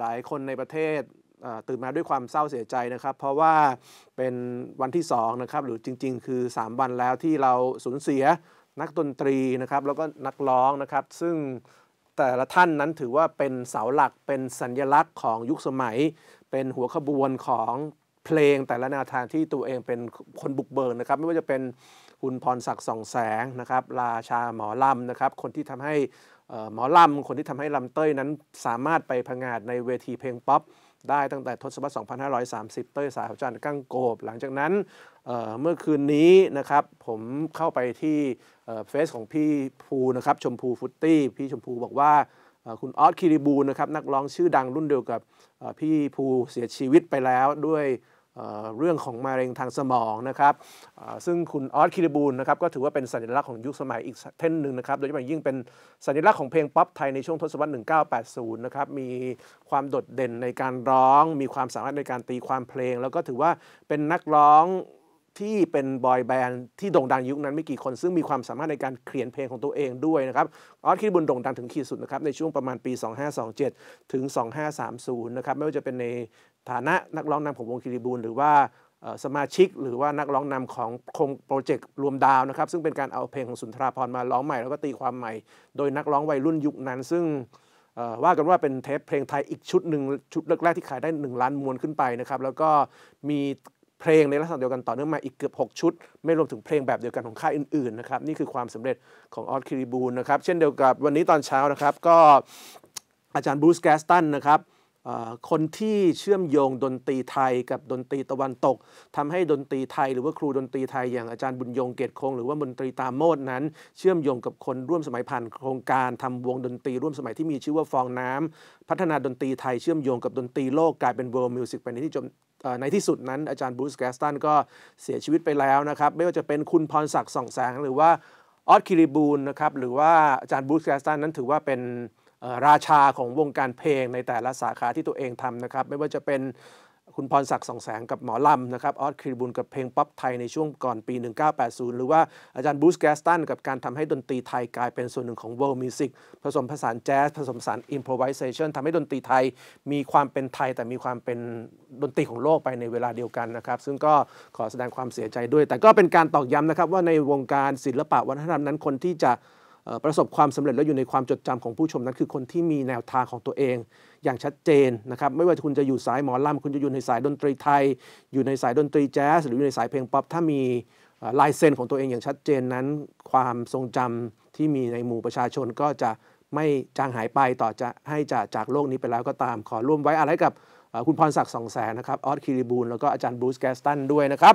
หลายคนในประเทศตื่นมาด้วยความเศร้าเสียใจนะครับ เพราะว่าเป็นวันที่2นะครับ หรือจริงๆ คือ 3 วันแล้วที่เราสูญเสียนักดนตรีนะครับ แล้วก็นักร้องนะครับ ซึ่งแต่ละท่านนั้นถือว่าเป็นเสาหลักเป็นสัญญลักษณ์ของยุคสมัย เป็นหัวขบวนของเพลงแต่ละแนวทางที่ตัวเองเป็นคนบุกเบิกนะครับ ไม่ว่าจะเป็นคุณพรศักดิ์สองแสงนะครับราชาหมอลำนะครับ คนที่ทำให้หมอลำคนที่ทำให้ลำเต้ยนั้นสามารถไปพังาดในเวทีเพลงป๊อปได้ตั้งแต่ทศวรรษ2530 เต้ยสายจันทร์กั้งโกบ หลังจากนั้นเเมื่อคืนนี้นะครับ ผมเข้าไปที่เฟซของพี่ภูนะครับ ชมพูฟุตตี้พี่ชมพูบอกว่าคุณออสคิริบูนะครับนักร้องชื่อดังรุ่นเดียวกับพี่ภูเสียชีวิตไปแล้วด้วยเรื่องของมะเร็งทางสมองนะครับ ซึ่งคุณออสคิริบูลนะครับก็ถือว่าเป็นสัญลักษณ์ของยุคสมัยอีกเท่นหนึ่งนะครับ โดยเฉพาะยิ่งเป็นสัญลักษณ์ของเพลงป๊อปไทยในช่วงทศวรรษ 1980 นะครับ มีความโดดเด่นในการร้อง มีความสามารถในการตีความเพลง แล้วก็ถือว่าเป็นนักร้องที่เป็นบอยแบนด์ที่โด่งดังยุคนั้นไม่กี่คนซึ่งมีความสามารถในการเขียนเพลงของตัวเองด้วยนะครับออสคิดบุญโด่งดังถึงขีดสุดนะครับในช่วงประมาณปี 2527 ถึง 2530 นะครับไม่ว่าจะเป็นในฐานะนักร้องนำของวงคิริบูลหรือว่าสมาชิกหรือว่านักร้องนำของโครงโปรเจกต์รวมดาวนะครับซึ่งเป็นการเอาเพลงของสุนทราพรมาร้องใหม่แล้วก็ตีความใหม่ โดยนักร้องวัยรุ่นยุคนั้น ซึ่งว่ากันว่าเป็นเทปเพลงไทยอีกชุดหนึ่งชุดแรกๆที่ขายได้ 1 ล้านมวนขึ้นไปนะครับแล้วก็มีเพลงในลักษณะเดียวกันต่อเนื่องมาอีกเกือบ 6 ชุด ไม่รวมถึงเพลงแบบเดียวกันของค่ายอื่นๆ นะครับ นี่คือความสำเร็จของออสคิริบูลนะครับ เช่นเดียวกับวันนี้ตอนเช้านะครับ ก็อาจารย์บูสแกสตันนะครับคนที่เชื่อมโยงดนตรีไทยกับดนตรีตะวันตก ทำให้ดนตรีไทยหรือว่า ครูดนตรีไทย อย่างอาจารย์บุญยงเกตคงหรือว่ามนตรีตามโมดนั้น เชื่อมโยงกับคนร่วมสมัยผ่านโครงการทำวงดนตรีร่วมสมัยที่มีชื่อว่าฟองน้ำ พัฒนาดนตรีไทยเชื่อมโยงกับดนตรีโลกกลายเป็นเวิร์ m มิวสิกไปในที่จบในที่สุดนั้น อาจารย์บรูซแกสตันก็เสียชีวิตไปแล้วนะครับไม่ว่าจะเป็นคุณพรศักดิ์ส่องแสง หรือว่าออสคิริบูลนะครับหรือว่าอาจารย์บรูซแกสตัน นั้นถือว่าเป็นราชาของวงการเพลงในแต่ละสาขาที่ตัวเองทำนะครับ ไม่ว่าจะเป็นคุณพรศักดิ์สองแสงกับหมอลำนะครับออสคริบุญกับเพลงป๊อปไทยในช่วงก่อนปี 1980 หรือว่าอาจารย์บูสแกสตันกับการทำให้ดนตรีไทยกลายเป็นส่วนหนึ่งของ world music ผสมผสานแจ๊สผสมผสาน improvisation ทำให้ดนตรีไทยมีความเป็นไทยแต่มีความเป็นดนตรีของโลกไปในเวลาเดียวกันนะครับ ซึ่งก็ขอแสดงความเสียใจด้วย แต่ก็เป็นการตอกย้ำนะครับว่าในวงการศิลปะวัฒนธรรมนั้นคนที่จะประสบความสำเร็จแล้วอยู่ในความจดจำของผู้ชมนั้นคือคนที่มีแนวทางของตัวเองอย่างชัดเจนนะครับไม่ว่าคุณจะอยู่สายหมอลำคุณจะอยู่ในสายดนตรีไทย อยู่ในสายดนตรีแจ๊สหรืออยู่ในสายเพลงป๊อปถ้ามีลายเซ็นของตัวเองอย่างชัดเจนนั้น ความทรงจำที่มีในหมู่ประชาชนก็จะไม่จางหายไปต่อจะให้จะจากโลกนี้ไปแล้วก็ตาม ขอร่วมไว้อะไรกับคุณพรศักดิ์สองแสนนะครับออสคิริบูลแล้วก็อาจารย์บรูซแกสตันด้วยนะครับ